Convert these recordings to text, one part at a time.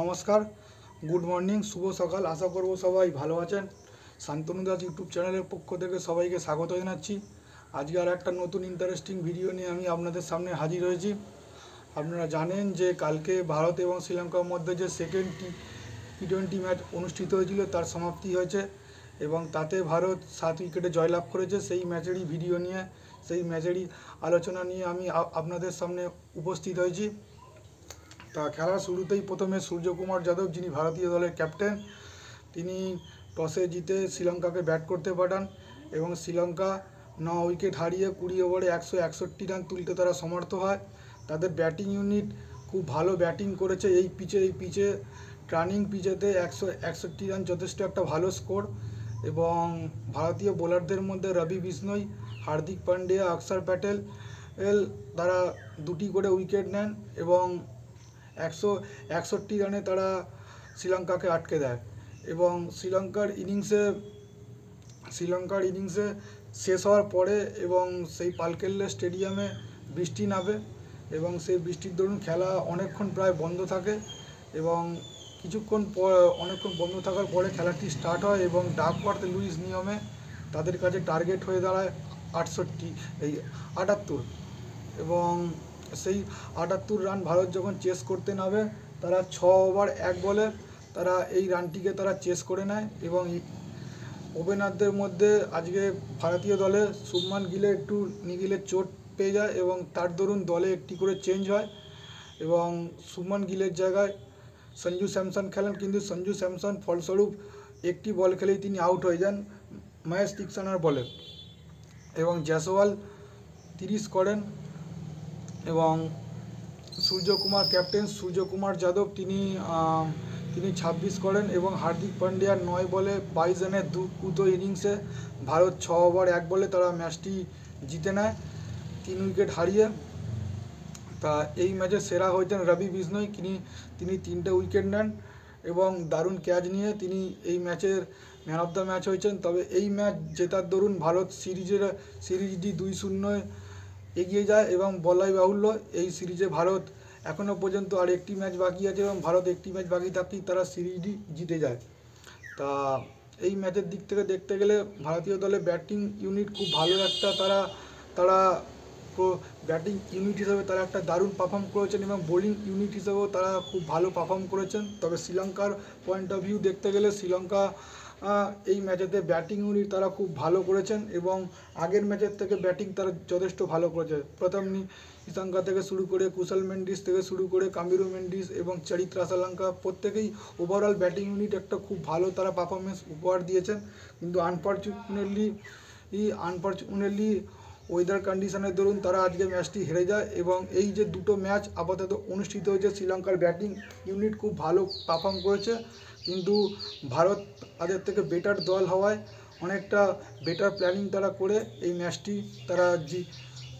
নমস্কার good morning শুভ সকাল আশা করব সবাই ভালো আছেন শান্তনু দাস ইউটিউব চ্যানেলের পক্ষ থেকে সবাইকে স্বাগত জানাচ্ছি আজকে আর একটা নতুন ইন্টারেস্টিং ভিডিও নিয়ে আমি আপনাদের সামনে হাজির হয়েছি আপনারা জানেন যে কালকে ভারত এবং শ্রীলঙ্কার মধ্যে যে সেকেন্ড টি টোয়েন্টি ম্যাচ অনুষ্ঠিত হয়েছিল তার সমাপ্তি হয়েছে এবং তাতে ভারত সাত উইকেটে জয়লাভ করেছে সেই ম্যাচেরই ভিডিও নিয়ে সেই ম্যাচেরই আলোচনা নিয়ে আমি আপনাদের সামনে উপস্থিত হয়েছি তা খেলার শুরুতেই প্রথমে সূর্যকুমার যাদব যিনি ভারতীয় দলের ক্যাপ্টেন তিনি টসে জিতে শ্রীলঙ্কাকে ব্যাট করতে পাঠান এবং শ্রীলঙ্কা ন উইকেট হারিয়ে কুড়ি ওভারে একশো একষট্টি রান তুলতে তারা সমর্থ হয় তাদের ব্যাটিং ইউনিট খুব ভালো ব্যাটিং করেছে এই পিচে এই পিচে টার্নিং পিচেতে একশো একষট্টি রান যথেষ্ট একটা ভালো স্কোর এবং ভারতীয় বোলারদের মধ্যে রবি বিষ্ণই হার্দিক পান্ডিয়া অক্ষর প্যাটেল এল তারা দুটি করে উইকেট নেন এবং একশো একষট্টি রানে তারা শ্রীলঙ্কাকে আটকে দেয় এবং শ্রীলঙ্কার ইনিংসে শ্রীলঙ্কার ইনিংসে শেষ হওয়ার পরে এবং সেই পালকেল্লে স্টেডিয়ামে বৃষ্টি নামে এবং সেই বৃষ্টির দরুন খেলা অনেকক্ষণ প্রায় বন্ধ থাকে এবং কিছুক্ষণ পর অনেকক্ষণ বন্ধ থাকার পরে খেলাটি স্টার্ট হয় এবং ডাকওয়ার্থ লুইস নিয়মে তাদের কাছে টার্গেট হয়ে দাঁড়ায় আটষট্টি এই আটাত্তর এবং সেই আটাত্তর রান ভারত যখন চেস করতে নামে তারা ছ ওভার এক বলে তারা এই রানটিকে তারা চেস করে নেয় এবং ওপেনারদের মধ্যে আজকে ভারতীয় দলে শুভমান গিলে একটু নিগিলের চোট পেয়ে যায় এবং তার দরুন দলে একটি করে চেঞ্জ হয় এবং শুভমান গিলের জায়গায় সঞ্জু স্যামসন খেলেন কিন্তু সঞ্জু স্যামসন ফলস্বরূপ একটি বল খেলেই তিনি আউট হয়ে যান মায়েশ টিকসানার বলে এবং জয়সওয়াল তিরিশ করেন এবং সূর্যকুমার ক্যাপ্টেন সূর্যকুমার যাদব তিনি তিনি ছাব্বিশ করেন এবং হার্দিক পান্ডিয়া নয় বলে বাইশ রানের দুটো ইনিংসে ভারত ছ ওভার এক বলে তারা ম্যাচটি জিতে নেয় তিন উইকেট হারিয়ে তা এই ম্যাচে সেরা হয়েছেন রবি বিষ্ণই তিনি তিনি তিনটে উইকেট নেন এবং দারুণ ক্যাচ নিয়ে তিনি এই ম্যাচের ম্যান অফ দ্য ম্যাচ হয়েছেন তবে এই ম্যাচ জেতার দরুন ভারত সিরিজের সিরিজটি দুই শূন্যয় এগিয়ে যায় এবং বলাই বাহুল্য এই সিরিজে ভারত এখনও পর্যন্ত আর একটি ম্যাচ বাকি আছে এবং ভারত একটি ম্যাচ বাকি থাকতেই তারা সিরিজটি জিতে যায় তা এই ম্যাচের দিক থেকে দেখতে গেলে ভারতীয় দলে ব্যাটিং ইউনিট খুব ভালো একটা তারা তারা ব্যাটিং ইউনিট হিসেবে তারা একটা দারুণ পারফর্ম করেছেন এবং বোলিং ইউনিট হিসেবেও তারা খুব ভালো পারফর্ম করেছেন তবে শ্রীলঙ্কার পয়েন্ট অফ ভিউ দেখতে গেলে শ্রীলঙ্কা এই ম্যাচেতে ব্যাটিং ইউনিট তারা খুব ভালো করেছেন এবং আগের ম্যাচের থেকে ব্যাটিং তারা যথেষ্ট ভালো করেছে প্রথম শ্রীলঙ্কা থেকে শুরু করে কুশল মেন্ডিস থেকে শুরু করে কামিরু মেন্ডিস এবং চরিত্রা শ্রীলঙ্কা প্রত্যেকেই ওভারঅল ব্যাটিং ইউনিট একটা খুব ভালো তারা পারফরমেন্স উপহার দিয়েছেন কিন্তু ই আনফরচুনেটলি ওয়েদার কন্ডিশনের দরুন তারা আজকে ম্যাচটি হেরে যায় এবং এই যে দুটো ম্যাচ আপাতত অনুষ্ঠিত হয়েছে শ্রীলঙ্কার ব্যাটিং ইউনিট খুব ভালো পারফর্ম করেছে কিন্তু ভারত তাদের থেকে বেটার দল হওয়ায় অনেকটা বেটার প্ল্যানিং তারা করে এই ম্যাচটি তারা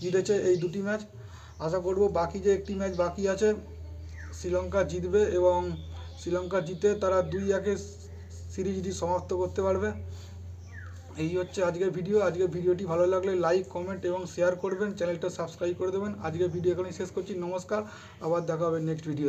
জিতেছে এই দুটি ম্যাচ আশা করব বাকি যে একটি ম্যাচ বাকি আছে শ্রীলঙ্কা জিতবে এবং শ্রীলঙ্কা জিতে তারা দুই একে সিরিজটি সমাপ্ত করতে পারবে এই হচ্ছে আজকের ভিডিও আজকের ভিডিওটি ভালো লাগলে লাইক কমেন্ট এবং শেয়ার করবেন চ্যানেলটা সাবস্ক্রাইব করে দেবেন আজকের ভিডিও এখানেই শেষ করছি নমস্কার আবার দেখা হবে নেক্সট ভিডিও